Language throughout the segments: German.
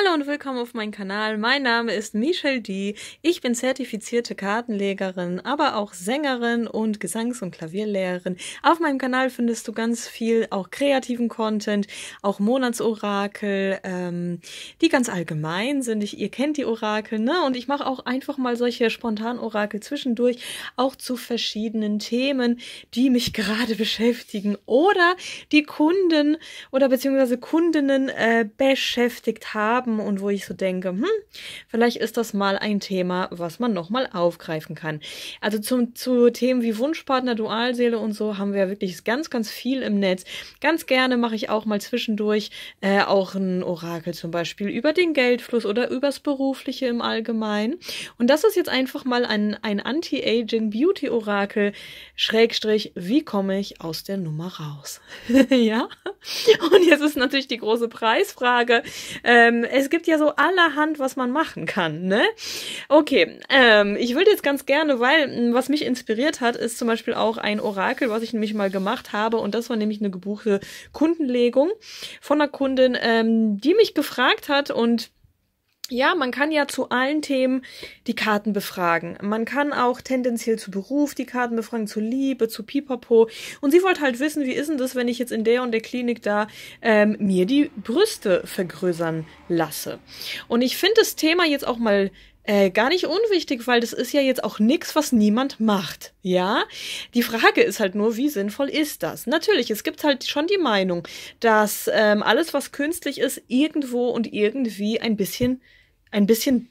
Hallo und willkommen auf meinem Kanal. Mein Name ist Michelle D. Ich bin zertifizierte Kartenlegerin, aber auch Sängerin und Gesangs- und Klavierlehrerin. Auf meinem Kanal findest du ganz viel auch kreativen Content, auch Monatsorakel, ähm, die ganz allgemein sind. Ich, ihr kennt die Orakel, ne? Und ich mache auch einfach mal solche Spontanorakel zwischendurch, auch zu verschiedenen Themen, die mich gerade beschäftigen oder die Kunden oder beziehungsweise Kundinnen äh, beschäftigt haben haben und wo ich so denke, hm, vielleicht ist das mal ein Thema, was man nochmal aufgreifen kann. Also zum, zu Themen wie Wunschpartner, Dualseele und so haben wir ja wirklich ganz, ganz viel im Netz. Ganz gerne mache ich auch mal zwischendurch äh, auch ein Orakel zum Beispiel über den Geldfluss oder übers Berufliche im Allgemeinen. Und das ist jetzt einfach mal ein, ein Anti-Aging Beauty Orakel, Schrägstrich, wie komme ich aus der Nummer raus? ja? Und jetzt ist natürlich die große Preisfrage. Ähm, es gibt ja so allerhand, was man machen kann, ne? Okay, ähm, ich würde jetzt ganz gerne, weil hm, was mich inspiriert hat, ist zum Beispiel auch ein Orakel, was ich nämlich mal gemacht habe und das war nämlich eine gebuchte Kundenlegung von einer Kundin, ähm, die mich gefragt hat und ja, man kann ja zu allen Themen die Karten befragen. Man kann auch tendenziell zu Beruf die Karten befragen, zu Liebe, zu Pipapo. Und sie wollte halt wissen, wie ist denn das, wenn ich jetzt in der und der Klinik da ähm, mir die Brüste vergrößern lasse. Und ich finde das Thema jetzt auch mal äh, gar nicht unwichtig, weil das ist ja jetzt auch nix, was niemand macht. Ja? Die Frage ist halt nur, wie sinnvoll ist das? Natürlich, es gibt halt schon die Meinung, dass ähm, alles, was künstlich ist, irgendwo und irgendwie ein bisschen ein bisschen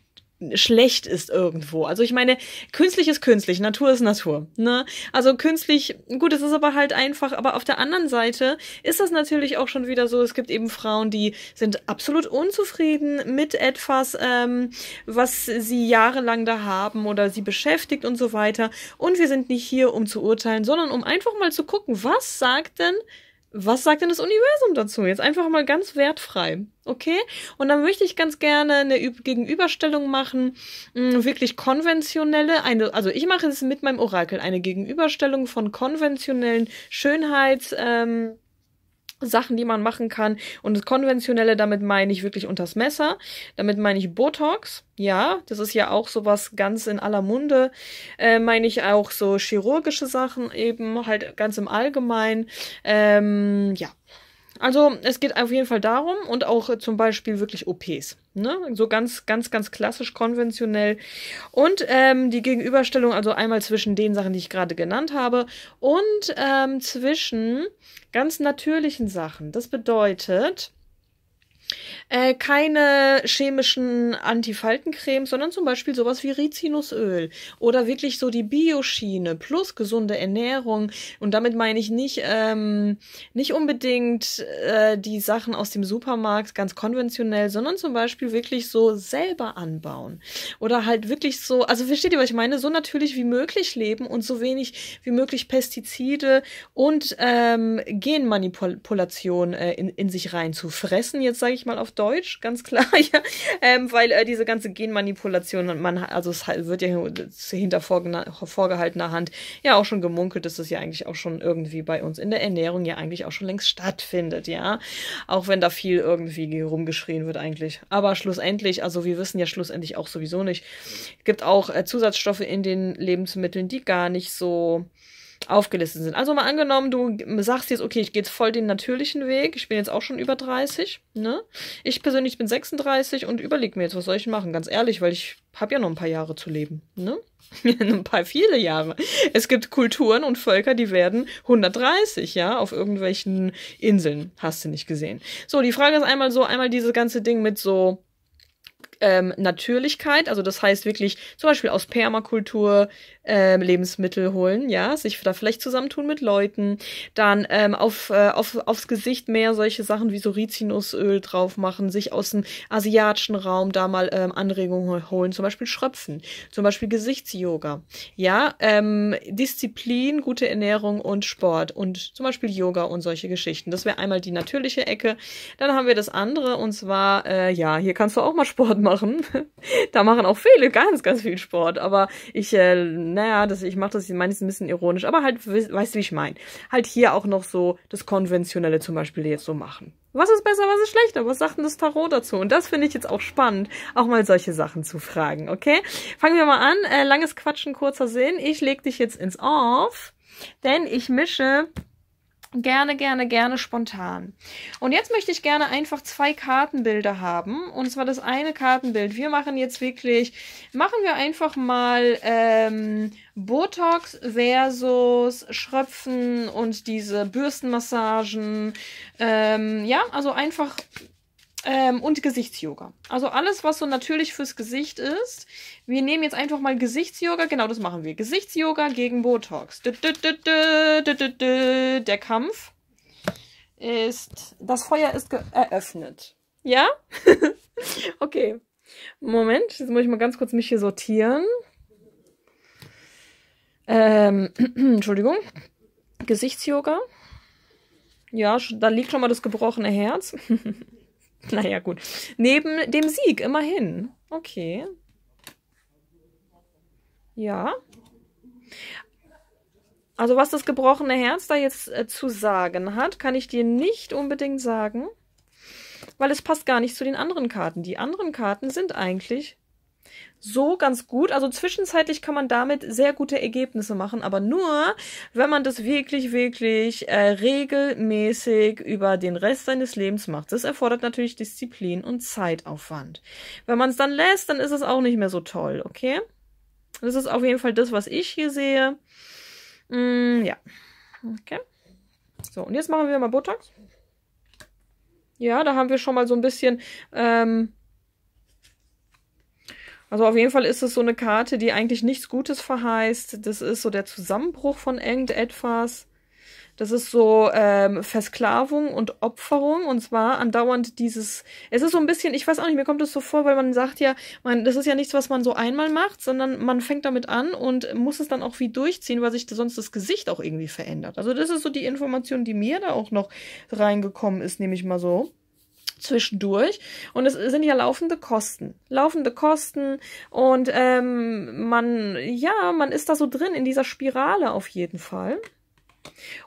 schlecht ist irgendwo. Also ich meine, künstlich ist künstlich, Natur ist Natur. Ne? Also künstlich, gut, es ist aber halt einfach, aber auf der anderen Seite ist das natürlich auch schon wieder so, es gibt eben Frauen, die sind absolut unzufrieden mit etwas, ähm, was sie jahrelang da haben oder sie beschäftigt und so weiter. Und wir sind nicht hier, um zu urteilen, sondern um einfach mal zu gucken, was sagt denn was sagt denn das Universum dazu? Jetzt einfach mal ganz wertfrei, okay? Und dann möchte ich ganz gerne eine Gegenüberstellung machen, mm, wirklich konventionelle, eine, also ich mache es mit meinem Orakel, eine Gegenüberstellung von konventionellen Schönheits, ähm, Sachen, die man machen kann. Und das Konventionelle, damit meine ich wirklich unters Messer. Damit meine ich Botox. Ja, das ist ja auch sowas ganz in aller Munde. Äh, meine ich auch so chirurgische Sachen eben, halt ganz im Allgemeinen. Ähm, ja. Also es geht auf jeden Fall darum und auch äh, zum Beispiel wirklich OPs. Ne? So ganz, ganz, ganz klassisch, konventionell. Und ähm, die Gegenüberstellung, also einmal zwischen den Sachen, die ich gerade genannt habe, und ähm, zwischen ganz natürlichen Sachen. Das bedeutet, äh, keine chemischen Antifaltencremes, sondern zum Beispiel sowas wie Rizinusöl oder wirklich so die Bioschiene plus gesunde Ernährung. Und damit meine ich nicht, ähm, nicht unbedingt äh, die Sachen aus dem Supermarkt ganz konventionell, sondern zum Beispiel wirklich so selber anbauen. Oder halt wirklich so, also versteht ihr, was ich meine? So natürlich wie möglich leben und so wenig wie möglich Pestizide und ähm, Genmanipulation äh, in, in sich rein zu fressen, jetzt sage ich mal auf Deutsch, ganz klar, ja, ähm, weil äh, diese ganze Genmanipulation, man, also es halt, wird ja hinter vorgehaltener Hand ja auch schon gemunkelt, dass das ja eigentlich auch schon irgendwie bei uns in der Ernährung ja eigentlich auch schon längst stattfindet, ja. Auch wenn da viel irgendwie rumgeschrien wird eigentlich. Aber schlussendlich, also wir wissen ja schlussendlich auch sowieso nicht, gibt auch äh, Zusatzstoffe in den Lebensmitteln, die gar nicht so aufgelistet sind. Also mal angenommen, du sagst jetzt, okay, ich gehe jetzt voll den natürlichen Weg. Ich bin jetzt auch schon über 30. Ne? Ich persönlich bin 36 und überlege mir jetzt, was soll ich machen? Ganz ehrlich, weil ich habe ja noch ein paar Jahre zu leben. Ne? ein paar viele Jahre. Es gibt Kulturen und Völker, die werden 130, ja, auf irgendwelchen Inseln. Hast du nicht gesehen. So, die Frage ist einmal so, einmal dieses ganze Ding mit so, ähm, Natürlichkeit, also das heißt wirklich zum Beispiel aus Permakultur, äh, Lebensmittel holen, ja, sich da vielleicht zusammentun mit Leuten, dann ähm, auf, äh, auf, aufs Gesicht mehr solche Sachen wie so Rizinusöl drauf machen, sich aus dem asiatischen Raum da mal ähm, Anregungen holen, zum Beispiel Schröpfen, zum Beispiel Gesichtsyoga, ja, ähm, Disziplin, gute Ernährung und Sport und zum Beispiel Yoga und solche Geschichten. Das wäre einmal die natürliche Ecke. Dann haben wir das andere und zwar, äh, ja, hier kannst du auch mal Sport machen. da machen auch viele ganz, ganz viel Sport, aber ich äh, naja, das, ich mache das meines ein bisschen ironisch, aber halt, weißt du, wie ich meine. Halt hier auch noch so das Konventionelle zum Beispiel jetzt so machen. Was ist besser, was ist schlechter? Was sagt denn das Tarot dazu? Und das finde ich jetzt auch spannend, auch mal solche Sachen zu fragen, okay? Fangen wir mal an. Äh, langes Quatschen, kurzer Sinn. Ich leg dich jetzt ins Off, denn ich mische Gerne, gerne, gerne spontan. Und jetzt möchte ich gerne einfach zwei Kartenbilder haben. Und zwar das eine Kartenbild. Wir machen jetzt wirklich, machen wir einfach mal ähm, Botox versus Schröpfen und diese Bürstenmassagen. Ähm, ja, also einfach ähm, und Gesichtsyoga. Also alles, was so natürlich fürs Gesicht ist. Wir nehmen jetzt einfach mal Gesichtsyoga. Genau, das machen wir. Gesichtsyoga gegen Botox. Der Kampf ist. Das Feuer ist eröffnet. Ja? okay. Moment, jetzt muss ich mal ganz kurz mich hier sortieren. Ähm, Entschuldigung. Gesichtsyoga. Ja, da liegt schon mal das gebrochene Herz. Naja, gut. Neben dem Sieg, immerhin. Okay. Ja. Also was das gebrochene Herz da jetzt äh, zu sagen hat, kann ich dir nicht unbedingt sagen, weil es passt gar nicht zu den anderen Karten. Die anderen Karten sind eigentlich so ganz gut. Also zwischenzeitlich kann man damit sehr gute Ergebnisse machen, aber nur, wenn man das wirklich, wirklich äh, regelmäßig über den Rest seines Lebens macht. Das erfordert natürlich Disziplin und Zeitaufwand. Wenn man es dann lässt, dann ist es auch nicht mehr so toll, okay? Das ist auf jeden Fall das, was ich hier sehe. Mm, ja. Okay. So, und jetzt machen wir mal Botox. Ja, da haben wir schon mal so ein bisschen ähm, also auf jeden Fall ist es so eine Karte, die eigentlich nichts Gutes verheißt. Das ist so der Zusammenbruch von irgendetwas. Das ist so ähm, Versklavung und Opferung und zwar andauernd dieses. Es ist so ein bisschen, ich weiß auch nicht, mir kommt das so vor, weil man sagt ja, man, das ist ja nichts, was man so einmal macht, sondern man fängt damit an und muss es dann auch wie durchziehen, weil sich sonst das Gesicht auch irgendwie verändert. Also das ist so die Information, die mir da auch noch reingekommen ist, nehme ich mal so zwischendurch und es sind ja laufende Kosten. Laufende Kosten und ähm, man, ja, man ist da so drin in dieser Spirale auf jeden Fall.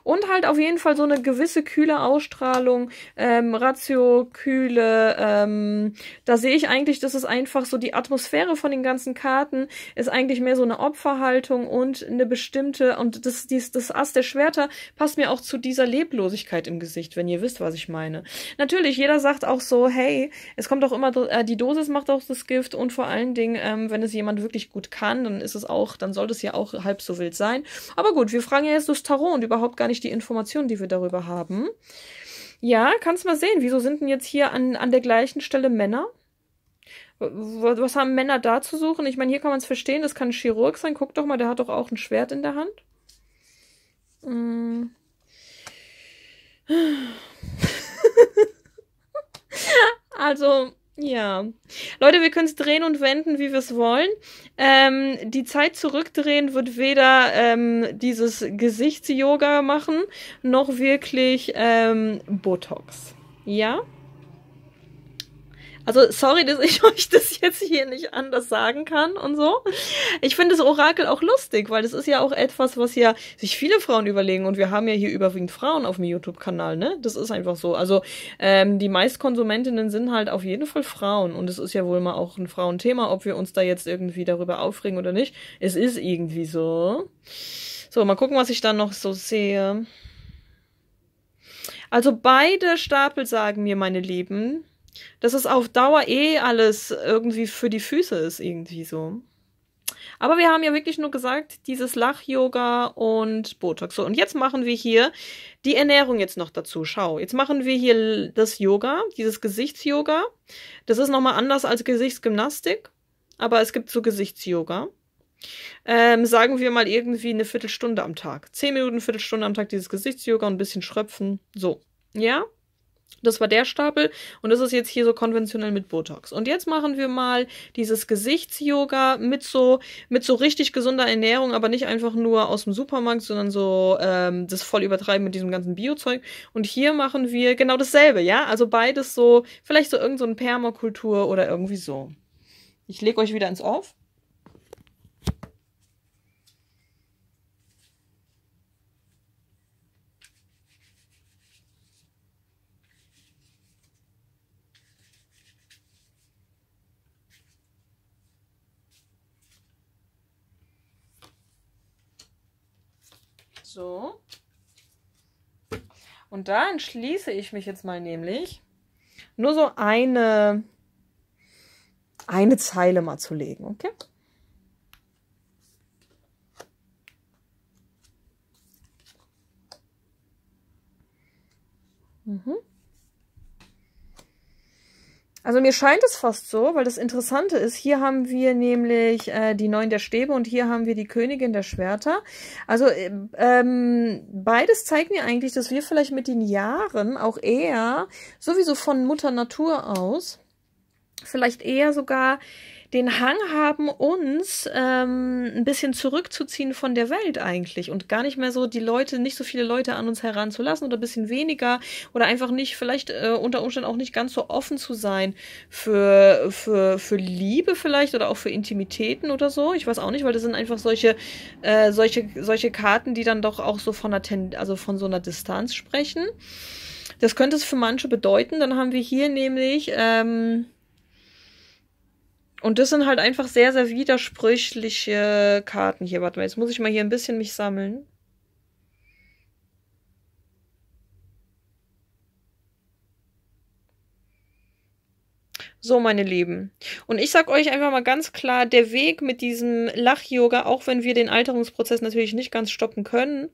Und halt auf jeden Fall so eine gewisse kühle Ausstrahlung, ähm, Ratio, Kühle. Ähm, da sehe ich eigentlich, dass es einfach so die Atmosphäre von den ganzen Karten ist eigentlich mehr so eine Opferhaltung und eine bestimmte, und das, dies, das Ass der Schwerter passt mir auch zu dieser Leblosigkeit im Gesicht, wenn ihr wisst, was ich meine. Natürlich, jeder sagt auch so, hey, es kommt auch immer, äh, die Dosis macht auch das Gift und vor allen Dingen, ähm, wenn es jemand wirklich gut kann, dann ist es auch, dann sollte es ja auch halb so wild sein. Aber gut, wir fragen ja jetzt das Tarot und überhaupt gar nicht die Informationen, die wir darüber haben. Ja, kannst mal sehen. Wieso sind denn jetzt hier an, an der gleichen Stelle Männer? Was haben Männer da zu suchen? Ich meine, hier kann man es verstehen. Das kann ein Chirurg sein. Guck doch mal, der hat doch auch ein Schwert in der Hand. Mm. also, ja. Leute, wir können es drehen und wenden, wie wir es wollen. Ähm, die Zeit zurückdrehen wird weder ähm, dieses Gesichtsyoga machen, noch wirklich ähm, Botox. Ja? Also sorry, dass ich euch das jetzt hier nicht anders sagen kann und so. Ich finde das Orakel auch lustig, weil das ist ja auch etwas, was ja sich viele Frauen überlegen. Und wir haben ja hier überwiegend Frauen auf dem YouTube-Kanal, ne? Das ist einfach so. Also ähm, die meistkonsumentinnen sind halt auf jeden Fall Frauen. Und es ist ja wohl mal auch ein Frauenthema, ob wir uns da jetzt irgendwie darüber aufregen oder nicht. Es ist irgendwie so. So, mal gucken, was ich da noch so sehe. Also beide Stapel sagen mir, meine Lieben, dass es auf Dauer eh alles irgendwie für die Füße ist, irgendwie so. Aber wir haben ja wirklich nur gesagt, dieses Lach-Yoga und Botox. So, und jetzt machen wir hier die Ernährung jetzt noch dazu. Schau, jetzt machen wir hier das Yoga, dieses Gesichts-Yoga. Das ist nochmal anders als Gesichtsgymnastik, aber es gibt so Gesichtsyoga. Ähm, sagen wir mal irgendwie eine Viertelstunde am Tag. Zehn Minuten, Viertelstunde am Tag dieses Gesichts-Yoga und ein bisschen schröpfen. So, ja? Das war der Stapel und das ist jetzt hier so konventionell mit Botox. Und jetzt machen wir mal dieses Gesichtsyoga mit so, mit so richtig gesunder Ernährung, aber nicht einfach nur aus dem Supermarkt, sondern so ähm, das voll übertreiben mit diesem ganzen Biozeug. Und hier machen wir genau dasselbe, ja? Also beides so, vielleicht so irgend so eine Permakultur oder irgendwie so. Ich lege euch wieder ins Off. So. Und da entschließe ich mich jetzt mal nämlich, nur so eine, eine Zeile mal zu legen, okay? Also mir scheint es fast so, weil das Interessante ist, hier haben wir nämlich äh, die Neun der Stäbe und hier haben wir die Königin der Schwerter. Also äh, ähm, beides zeigt mir eigentlich, dass wir vielleicht mit den Jahren auch eher, sowieso von Mutter Natur aus, vielleicht eher sogar den Hang haben, uns ähm, ein bisschen zurückzuziehen von der Welt eigentlich und gar nicht mehr so die Leute, nicht so viele Leute an uns heranzulassen oder ein bisschen weniger oder einfach nicht, vielleicht äh, unter Umständen auch nicht ganz so offen zu sein für, für, für Liebe vielleicht oder auch für Intimitäten oder so. Ich weiß auch nicht, weil das sind einfach solche, äh, solche, solche Karten, die dann doch auch so von einer also von so einer Distanz sprechen. Das könnte es für manche bedeuten. Dann haben wir hier nämlich ähm, und das sind halt einfach sehr, sehr widersprüchliche Karten hier. Warte mal, jetzt muss ich mal hier ein bisschen mich sammeln. So, meine Lieben. Und ich sag euch einfach mal ganz klar, der Weg mit diesem Lach-Yoga, auch wenn wir den Alterungsprozess natürlich nicht ganz stoppen können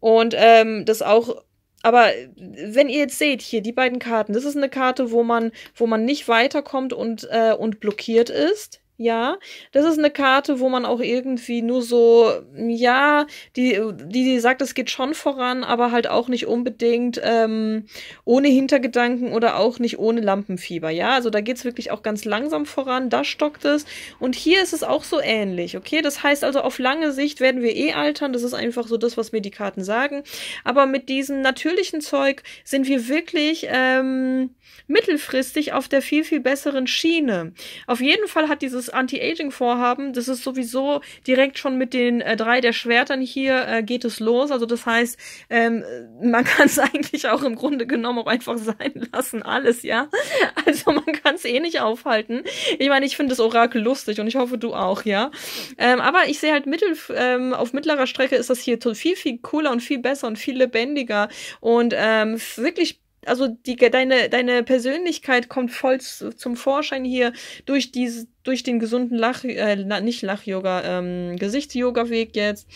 und ähm, das auch aber äh, wenn ihr jetzt seht, hier die beiden Karten, das ist eine Karte, wo man, wo man nicht weiterkommt und, äh, und blockiert ist. Ja, das ist eine Karte, wo man auch irgendwie nur so, ja, die, die, sagt, es geht schon voran, aber halt auch nicht unbedingt ähm, ohne Hintergedanken oder auch nicht ohne Lampenfieber. Ja, also da geht es wirklich auch ganz langsam voran, da stockt es. Und hier ist es auch so ähnlich, okay? Das heißt also, auf lange Sicht werden wir eh altern. Das ist einfach so das, was mir die Karten sagen. Aber mit diesem natürlichen Zeug sind wir wirklich ähm, mittelfristig auf der viel, viel besseren Schiene. Auf jeden Fall hat dieses Anti-Aging-Vorhaben, das ist sowieso direkt schon mit den äh, drei der Schwertern hier äh, geht es los. Also das heißt, ähm, man kann es eigentlich auch im Grunde genommen auch einfach sein lassen, alles, ja. Also man kann es eh nicht aufhalten. Ich meine, ich finde das Orakel lustig und ich hoffe, du auch, ja. Ähm, aber ich sehe halt mittel, ähm, auf mittlerer Strecke ist das hier viel, viel cooler und viel besser und viel lebendiger und ähm, wirklich also die, deine, deine Persönlichkeit kommt voll zum Vorschein hier durch, diese, durch den gesunden Lach, äh, nicht Lach-Yoga, ähm, Gesichts-Yoga-Weg jetzt.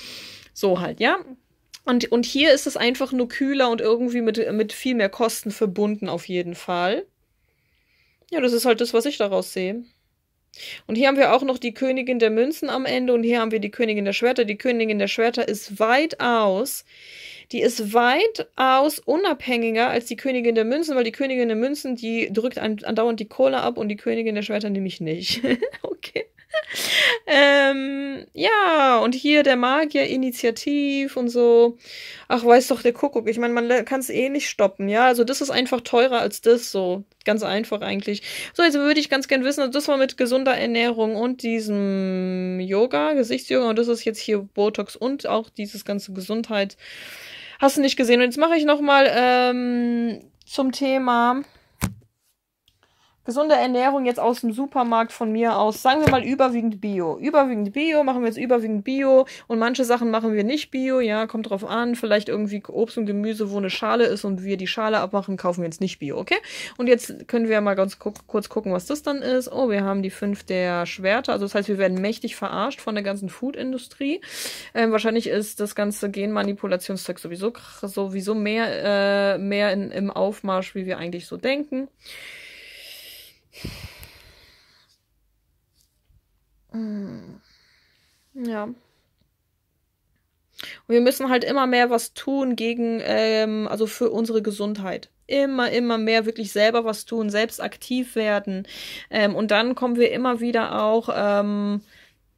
So halt, ja. Und, und hier ist es einfach nur kühler und irgendwie mit, mit viel mehr Kosten verbunden, auf jeden Fall. Ja, das ist halt das, was ich daraus sehe. Und hier haben wir auch noch die Königin der Münzen am Ende und hier haben wir die Königin der Schwerter. Die Königin der Schwerter ist weitaus die ist weitaus unabhängiger als die Königin der Münzen, weil die Königin der Münzen, die drückt andauernd die Kohle ab und die Königin der Schwerter nämlich nicht. okay. ähm, ja, und hier der Magier initiativ und so. Ach, weiß doch der Kuckuck. Ich meine, man kann es eh nicht stoppen, ja. Also das ist einfach teurer als das, so. Ganz einfach eigentlich. So, jetzt würde ich ganz gern wissen, also das war mit gesunder Ernährung und diesem Yoga, Gesichtsyoga und das ist jetzt hier Botox und auch dieses ganze Gesundheit. Hast du nicht gesehen. Und jetzt mache ich nochmal ähm, zum Thema Gesunde Ernährung jetzt aus dem Supermarkt von mir aus. Sagen wir mal überwiegend Bio. Überwiegend Bio machen wir jetzt überwiegend Bio und manche Sachen machen wir nicht Bio. Ja, kommt drauf an. Vielleicht irgendwie Obst und Gemüse, wo eine Schale ist und wir die Schale abmachen, kaufen wir jetzt nicht Bio, okay? Und jetzt können wir mal ganz kurz gucken, was das dann ist. Oh, wir haben die fünf der Schwerter. Also das heißt, wir werden mächtig verarscht von der ganzen Food-Industrie. Ähm, wahrscheinlich ist das ganze Genmanipulationszeug sowieso sowieso mehr äh, mehr in, im Aufmarsch, wie wir eigentlich so denken. Mm. Ja. Und wir müssen halt immer mehr was tun gegen, ähm, also für unsere Gesundheit. Immer, immer mehr wirklich selber was tun, selbst aktiv werden. Ähm, und dann kommen wir immer wieder auch, ähm,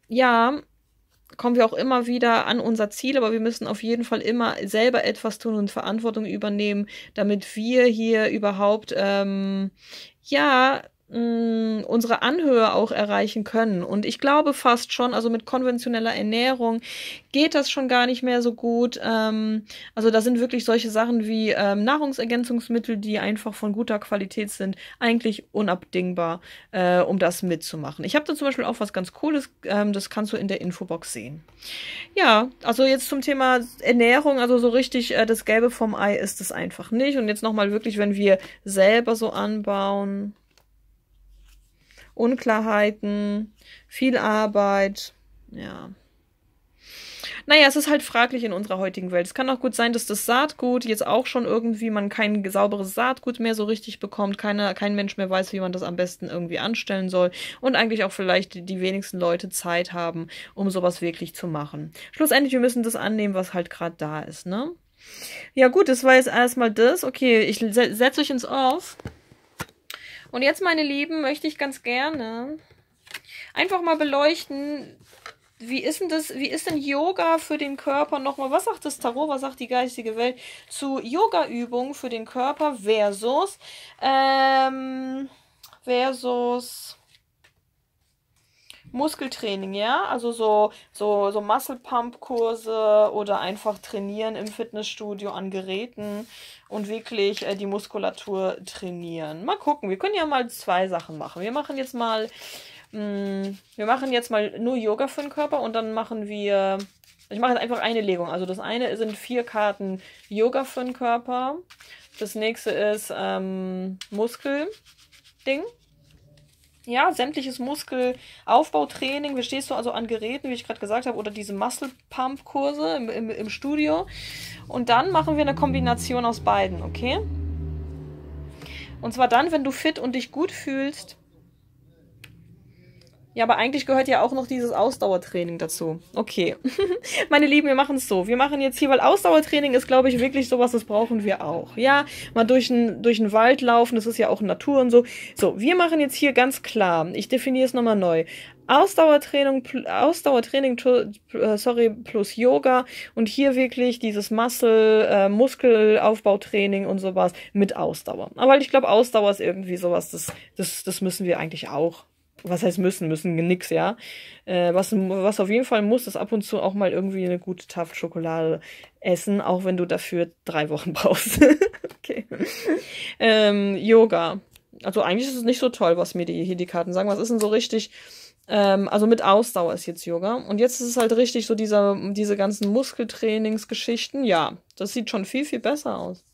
ja, kommen wir auch immer wieder an unser Ziel, aber wir müssen auf jeden Fall immer selber etwas tun und Verantwortung übernehmen, damit wir hier überhaupt, ähm, ja, unsere Anhöhe auch erreichen können. Und ich glaube fast schon, also mit konventioneller Ernährung geht das schon gar nicht mehr so gut. Ähm, also da sind wirklich solche Sachen wie ähm, Nahrungsergänzungsmittel, die einfach von guter Qualität sind, eigentlich unabdingbar, äh, um das mitzumachen. Ich habe da zum Beispiel auch was ganz Cooles, ähm, das kannst du in der Infobox sehen. Ja, also jetzt zum Thema Ernährung, also so richtig äh, das Gelbe vom Ei ist es einfach nicht. Und jetzt nochmal wirklich, wenn wir selber so anbauen. Unklarheiten, viel Arbeit, ja. Naja, es ist halt fraglich in unserer heutigen Welt. Es kann auch gut sein, dass das Saatgut jetzt auch schon irgendwie man kein sauberes Saatgut mehr so richtig bekommt. Keine, kein Mensch mehr weiß, wie man das am besten irgendwie anstellen soll. Und eigentlich auch vielleicht die wenigsten Leute Zeit haben, um sowas wirklich zu machen. Schlussendlich, wir müssen das annehmen, was halt gerade da ist, ne? Ja, gut, das war jetzt erstmal das. Okay, ich setze euch ins Off. Und jetzt, meine Lieben, möchte ich ganz gerne einfach mal beleuchten, wie ist denn das, wie ist denn Yoga für den Körper nochmal? Was sagt das Tarot, was sagt die geistige Welt zu Yoga-Übungen für den Körper versus, ähm, versus Muskeltraining, ja? Also so, so, so Muscle Pump Kurse oder einfach trainieren im Fitnessstudio an Geräten und wirklich äh, die Muskulatur trainieren. Mal gucken, wir können ja mal zwei Sachen machen. Wir machen jetzt mal, mh, mm, wir machen jetzt mal nur Yoga für den Körper und dann machen wir, ich mache jetzt einfach eine Legung. Also das eine sind vier Karten Yoga für den Körper. Das nächste ist ähm, Muskel ja, sämtliches Muskelaufbautraining, wie stehst du also an Geräten, wie ich gerade gesagt habe, oder diese Muscle Pump Kurse im, im, im Studio. Und dann machen wir eine Kombination aus beiden, okay? Und zwar dann, wenn du fit und dich gut fühlst, ja, aber eigentlich gehört ja auch noch dieses Ausdauertraining dazu. Okay. Meine Lieben, wir machen es so. Wir machen jetzt hier, weil Ausdauertraining ist, glaube ich, wirklich sowas, das brauchen wir auch. Ja, mal durch den durch Wald laufen, das ist ja auch Natur und so. So, wir machen jetzt hier ganz klar, ich definiere es nochmal neu. Ausdauertraining, Ausdauertraining, äh, sorry, plus Yoga und hier wirklich dieses Muscle, äh, Muskelaufbautraining und sowas mit Ausdauer. Aber ich glaube, Ausdauer ist irgendwie sowas, das, das, das müssen wir eigentlich auch was heißt müssen, müssen nix, ja. Äh, was, was auf jeden Fall muss, ist ab und zu auch mal irgendwie eine gute Tafel Schokolade essen, auch wenn du dafür drei Wochen brauchst. okay. Ähm, Yoga. Also eigentlich ist es nicht so toll, was mir die, hier die Karten sagen. Was ist denn so richtig? Ähm, also mit Ausdauer ist jetzt Yoga. Und jetzt ist es halt richtig so dieser, diese ganzen Muskeltrainingsgeschichten. Ja, das sieht schon viel, viel besser aus.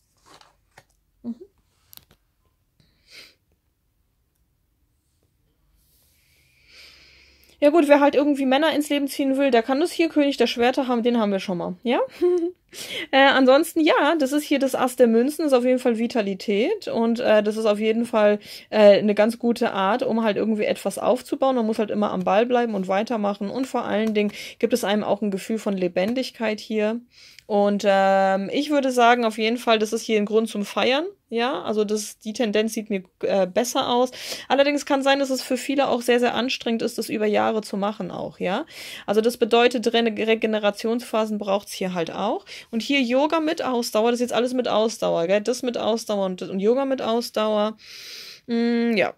Ja gut, wer halt irgendwie Männer ins Leben ziehen will, der kann das hier. König der Schwerter haben, den haben wir schon mal. Ja? äh, ansonsten, ja, das ist hier das Ast der Münzen, ist auf jeden Fall Vitalität und äh, das ist auf jeden Fall äh, eine ganz gute Art, um halt irgendwie etwas aufzubauen. Man muss halt immer am Ball bleiben und weitermachen und vor allen Dingen gibt es einem auch ein Gefühl von Lebendigkeit hier. Und ähm, ich würde sagen, auf jeden Fall, das ist hier ein Grund zum Feiern. Ja, also das, die Tendenz sieht mir äh, besser aus. Allerdings kann sein, dass es für viele auch sehr, sehr anstrengend ist, das über Jahre zu machen auch, ja. Also das bedeutet, Regenerationsphasen braucht es hier halt auch. Und hier Yoga mit Ausdauer, das ist jetzt alles mit Ausdauer, gell? Das mit Ausdauer und, und Yoga mit Ausdauer. Mm, ja.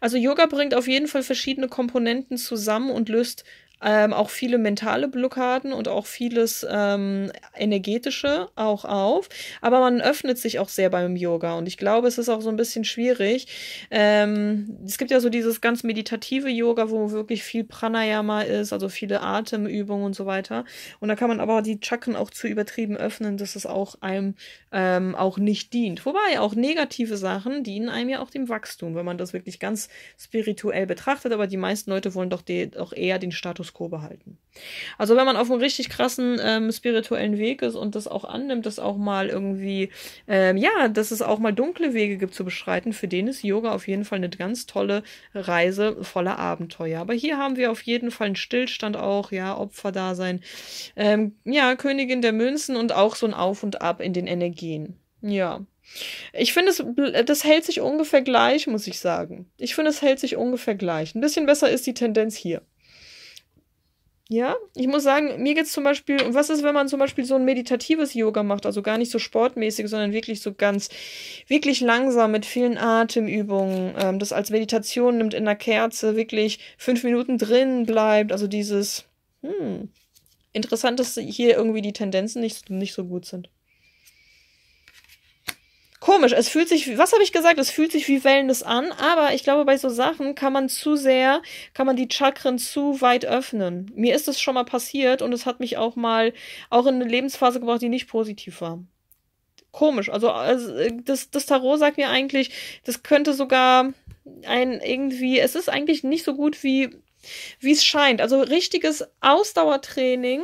Also Yoga bringt auf jeden Fall verschiedene Komponenten zusammen und löst ähm, auch viele mentale Blockaden und auch vieles ähm, energetische auch auf. Aber man öffnet sich auch sehr beim Yoga und ich glaube, es ist auch so ein bisschen schwierig. Ähm, es gibt ja so dieses ganz meditative Yoga, wo wirklich viel Pranayama ist, also viele Atemübungen und so weiter. Und da kann man aber die Chakren auch zu übertrieben öffnen, dass es auch einem ähm, auch nicht dient. Wobei auch negative Sachen dienen einem ja auch dem Wachstum, wenn man das wirklich ganz spirituell betrachtet. Aber die meisten Leute wollen doch die, auch eher den Status quo behalten. Also wenn man auf einem richtig krassen ähm, spirituellen Weg ist und das auch annimmt, dass auch mal irgendwie, ähm, ja, dass es auch mal dunkle Wege gibt zu beschreiten, für den ist Yoga auf jeden Fall eine ganz tolle Reise voller Abenteuer. Aber hier haben wir auf jeden Fall einen Stillstand auch, ja, Opferdasein, ähm, ja, Königin der Münzen und auch so ein Auf und Ab in den Energien. Ja. Ich finde, es, das hält sich ungefähr gleich, muss ich sagen. Ich finde, es hält sich ungefähr gleich. Ein bisschen besser ist die Tendenz hier. Ja, ich muss sagen, mir geht's zum Beispiel, was ist, wenn man zum Beispiel so ein meditatives Yoga macht, also gar nicht so sportmäßig, sondern wirklich so ganz, wirklich langsam mit vielen Atemübungen, ähm, das als Meditation nimmt in der Kerze, wirklich fünf Minuten drin bleibt, also dieses, hm, interessant, dass hier irgendwie die Tendenzen nicht, nicht so gut sind komisch. Es fühlt sich, was habe ich gesagt? Es fühlt sich wie Wellness an, aber ich glaube, bei so Sachen kann man zu sehr, kann man die Chakren zu weit öffnen. Mir ist das schon mal passiert und es hat mich auch mal auch in eine Lebensphase gebracht, die nicht positiv war. Komisch. Also, also äh, das, das Tarot sagt mir eigentlich, das könnte sogar ein irgendwie, es ist eigentlich nicht so gut wie wie es scheint. Also richtiges Ausdauertraining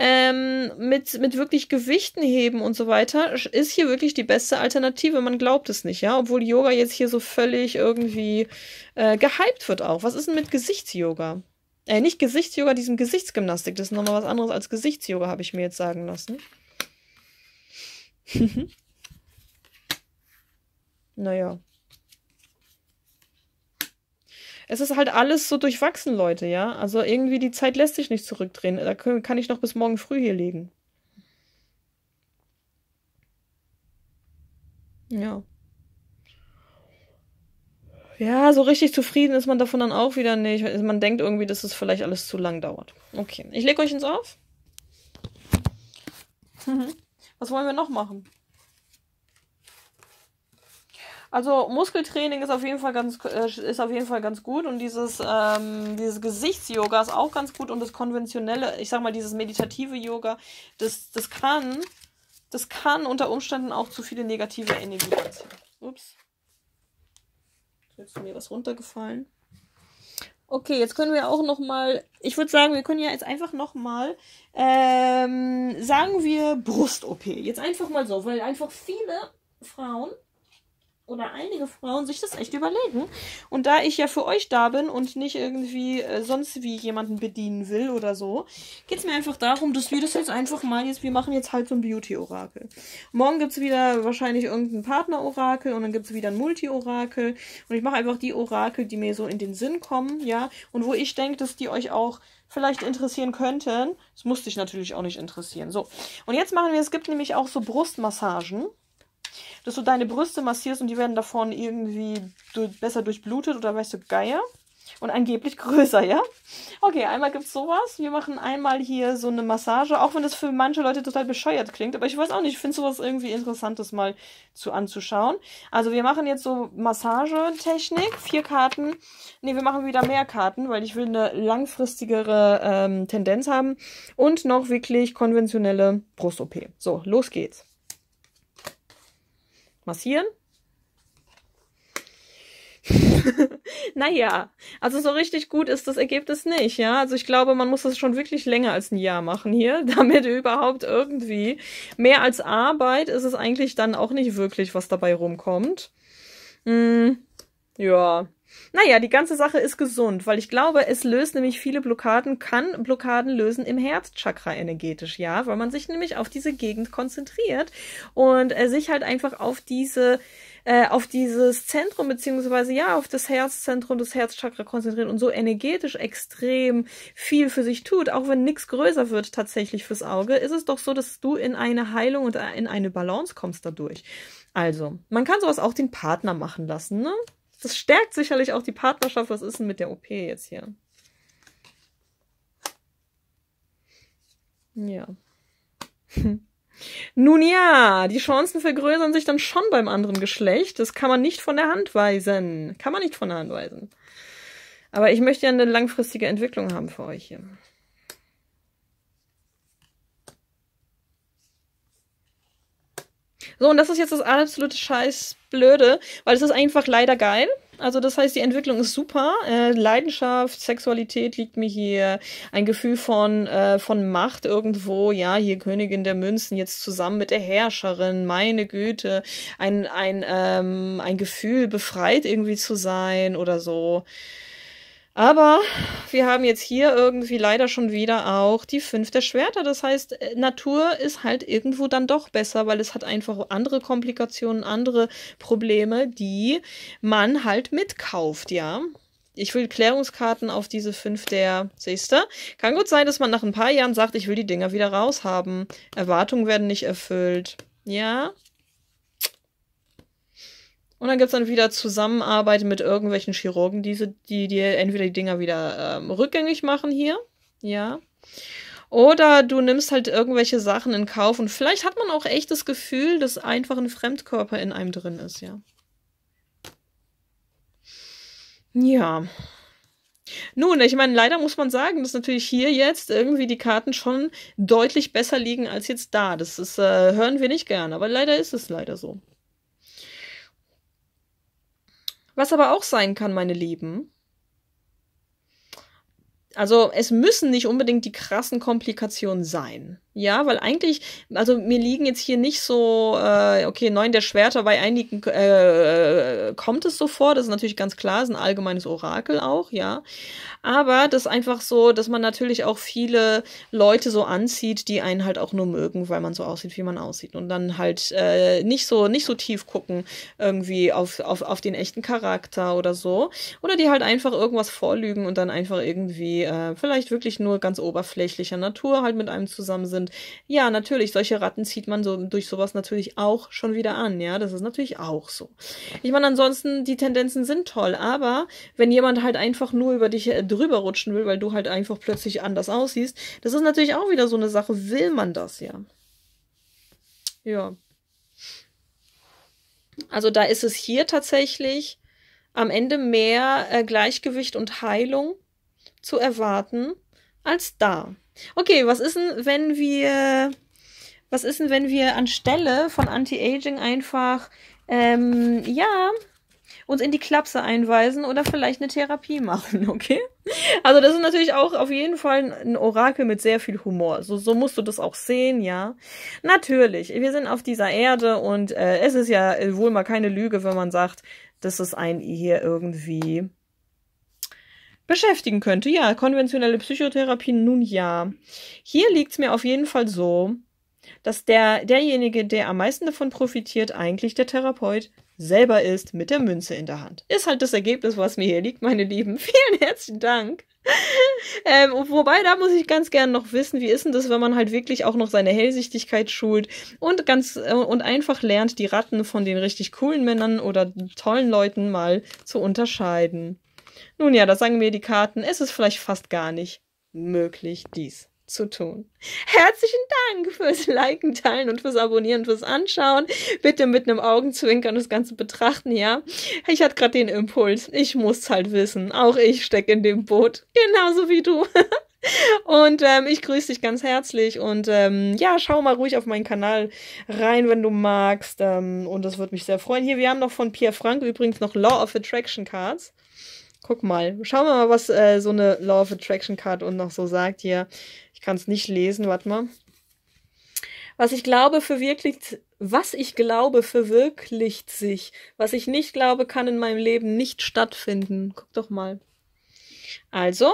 ähm, mit, mit wirklich Gewichten heben und so weiter, ist hier wirklich die beste Alternative. Man glaubt es nicht, ja, obwohl Yoga jetzt hier so völlig irgendwie äh, gehypt wird auch. Was ist denn mit Gesichtsyoga? Äh, nicht Gesichtsyoga, diesem Gesichtsgymnastik. Das ist nochmal was anderes als Gesichtsyoga, habe ich mir jetzt sagen lassen. naja es ist halt alles so durchwachsen, Leute, ja. Also irgendwie die Zeit lässt sich nicht zurückdrehen. Da kann ich noch bis morgen früh hier liegen. Ja. Ja, so richtig zufrieden ist man davon dann auch wieder nicht. Man denkt irgendwie, dass es vielleicht alles zu lang dauert. Okay, ich lege euch ins auf. Mhm. Was wollen wir noch machen? Also Muskeltraining ist auf jeden Fall ganz äh, ist auf jeden Fall ganz gut und dieses ähm, dieses Gesichtsyoga ist auch ganz gut und das konventionelle, ich sag mal dieses meditative Yoga, das das kann das kann unter Umständen auch zu viele negative Energie anziehen. Ups. Jetzt ist mir was runtergefallen. Okay, jetzt können wir auch noch mal, ich würde sagen, wir können ja jetzt einfach noch mal, ähm, sagen wir Brust-OP. Jetzt einfach mal so, weil einfach viele Frauen oder einige Frauen sich das echt überlegen. Und da ich ja für euch da bin und nicht irgendwie äh, sonst wie jemanden bedienen will oder so, geht es mir einfach darum, dass wir das jetzt einfach mal jetzt, wir machen jetzt halt so ein Beauty-Orakel. Morgen gibt es wieder wahrscheinlich irgendein Partner-Orakel und dann gibt es wieder ein Multi-Orakel. Und ich mache einfach die Orakel, die mir so in den Sinn kommen, ja. Und wo ich denke, dass die euch auch vielleicht interessieren könnten. Das musste ich natürlich auch nicht interessieren. So. Und jetzt machen wir, es gibt nämlich auch so Brustmassagen dass du deine Brüste massierst und die werden davon irgendwie du besser durchblutet oder weißt du, Geier. Und angeblich größer, ja? Okay, einmal gibt's sowas. Wir machen einmal hier so eine Massage, auch wenn das für manche Leute total bescheuert klingt. Aber ich weiß auch nicht, ich finde sowas irgendwie interessantes mal zu anzuschauen. Also wir machen jetzt so Massagetechnik, vier Karten. Ne, wir machen wieder mehr Karten, weil ich will eine langfristigere ähm, Tendenz haben. Und noch wirklich konventionelle Brust-OP. So, los geht's massieren. naja, also so richtig gut ist das Ergebnis nicht, ja. Also ich glaube, man muss das schon wirklich länger als ein Jahr machen hier, damit überhaupt irgendwie mehr als Arbeit ist es eigentlich dann auch nicht wirklich, was dabei rumkommt. Mm, ja, naja, die ganze Sache ist gesund, weil ich glaube, es löst nämlich viele Blockaden, kann Blockaden lösen im Herzchakra energetisch, ja, weil man sich nämlich auf diese Gegend konzentriert und äh, sich halt einfach auf diese äh, auf dieses Zentrum beziehungsweise ja auf das Herzzentrum, das Herzchakra konzentriert und so energetisch extrem viel für sich tut, auch wenn nichts größer wird tatsächlich fürs Auge, ist es doch so, dass du in eine Heilung und äh, in eine Balance kommst dadurch. Also, man kann sowas auch den Partner machen lassen, ne? Das stärkt sicherlich auch die Partnerschaft. Was ist denn mit der OP jetzt hier? Ja. Nun ja, die Chancen vergrößern sich dann schon beim anderen Geschlecht. Das kann man nicht von der Hand weisen. Kann man nicht von der Hand weisen. Aber ich möchte ja eine langfristige Entwicklung haben für euch hier. So, und das ist jetzt das absolute Scheiß blöde, weil es ist einfach leider geil. Also das heißt, die Entwicklung ist super. Äh, Leidenschaft, Sexualität liegt mir hier. Ein Gefühl von, äh, von Macht irgendwo. Ja, hier Königin der Münzen jetzt zusammen mit der Herrscherin. Meine Güte. Ein, ein, ähm, ein Gefühl, befreit irgendwie zu sein oder so. Aber wir haben jetzt hier irgendwie leider schon wieder auch die fünf der Schwerter. Das heißt, äh, Natur ist halt irgendwo dann doch besser, weil es hat einfach andere Komplikationen, andere Probleme, die man halt mitkauft, ja. Ich will Klärungskarten auf diese fünf der, siehst Kann gut sein, dass man nach ein paar Jahren sagt, ich will die Dinger wieder raushaben. Erwartungen werden nicht erfüllt. Ja, und dann gibt es dann wieder Zusammenarbeit mit irgendwelchen Chirurgen, diese, die dir entweder die Dinger wieder ähm, rückgängig machen hier. Ja. Oder du nimmst halt irgendwelche Sachen in Kauf und vielleicht hat man auch echt das Gefühl, dass einfach ein Fremdkörper in einem drin ist, ja. Ja. Nun, ich meine, leider muss man sagen, dass natürlich hier jetzt irgendwie die Karten schon deutlich besser liegen als jetzt da. Das ist, äh, hören wir nicht gern, aber leider ist es leider so. Was aber auch sein kann, meine Lieben. Also es müssen nicht unbedingt die krassen Komplikationen sein. Ja, weil eigentlich, also mir liegen jetzt hier nicht so, äh, okay, neun der Schwerter, bei einigen äh, kommt es so vor, das ist natürlich ganz klar, ist ein allgemeines Orakel auch, ja. Aber das ist einfach so, dass man natürlich auch viele Leute so anzieht, die einen halt auch nur mögen, weil man so aussieht, wie man aussieht. Und dann halt äh, nicht so, nicht so tief gucken, irgendwie auf, auf, auf den echten Charakter oder so. Oder die halt einfach irgendwas vorlügen und dann einfach irgendwie, äh, vielleicht wirklich nur ganz oberflächlicher Natur halt mit einem zusammen sind sind. Ja, natürlich, solche Ratten zieht man so durch sowas natürlich auch schon wieder an, ja. Das ist natürlich auch so. Ich meine, ansonsten, die Tendenzen sind toll, aber wenn jemand halt einfach nur über dich äh, drüber rutschen will, weil du halt einfach plötzlich anders aussiehst, das ist natürlich auch wieder so eine Sache, will man das, ja. Ja. Also da ist es hier tatsächlich am Ende mehr äh, Gleichgewicht und Heilung zu erwarten als da. Okay, was ist denn, wenn wir. Was ist denn, wenn wir anstelle von Anti-Aging einfach, ähm, ja, uns in die Klapse einweisen oder vielleicht eine Therapie machen, okay? Also das ist natürlich auch auf jeden Fall ein Orakel mit sehr viel Humor. So, so musst du das auch sehen, ja. Natürlich, wir sind auf dieser Erde und äh, es ist ja wohl mal keine Lüge, wenn man sagt, dass es einen hier irgendwie beschäftigen könnte. Ja, konventionelle Psychotherapien, nun ja. Hier liegt's mir auf jeden Fall so, dass der, derjenige, der am meisten davon profitiert, eigentlich der Therapeut selber ist mit der Münze in der Hand. Ist halt das Ergebnis, was mir hier liegt, meine Lieben. Vielen herzlichen Dank. ähm, wobei, da muss ich ganz gern noch wissen, wie ist denn das, wenn man halt wirklich auch noch seine Hellsichtigkeit schult und ganz äh, und einfach lernt, die Ratten von den richtig coolen Männern oder tollen Leuten mal zu unterscheiden. Nun ja, da sagen mir die Karten, ist es vielleicht fast gar nicht möglich, dies zu tun. Herzlichen Dank fürs Liken, Teilen und fürs Abonnieren, fürs Anschauen. Bitte mit einem Augenzwinkern das Ganze betrachten, ja? Ich hatte gerade den Impuls. Ich muss halt wissen. Auch ich stecke in dem Boot. Genauso wie du. Und ähm, ich grüße dich ganz herzlich und ähm, ja, schau mal ruhig auf meinen Kanal rein, wenn du magst. Ähm, und das würde mich sehr freuen. Hier, wir haben noch von Pierre Frank übrigens noch Law of Attraction Cards. Guck mal. Schauen wir mal, was äh, so eine Law of Attraction Card und noch so sagt hier. Ich kann es nicht lesen, warte mal. Was ich glaube, verwirklicht, was ich glaube, verwirklicht sich. Was ich nicht glaube, kann in meinem Leben nicht stattfinden. Guck doch mal. Also,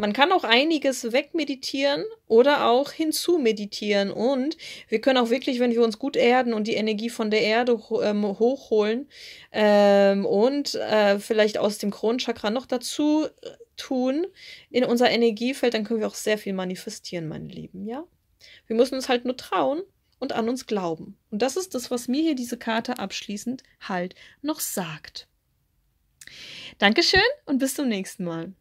man kann auch einiges wegmeditieren oder auch hinzumeditieren. Und wir können auch wirklich, wenn wir uns gut erden und die Energie von der Erde ähm, hochholen ähm, und äh, vielleicht aus dem Kronenchakra noch dazu äh, tun in unser Energiefeld, dann können wir auch sehr viel manifestieren, meine Lieben. Ja? Wir müssen uns halt nur trauen und an uns glauben. Und das ist das, was mir hier diese Karte abschließend halt noch sagt. Dankeschön und bis zum nächsten Mal.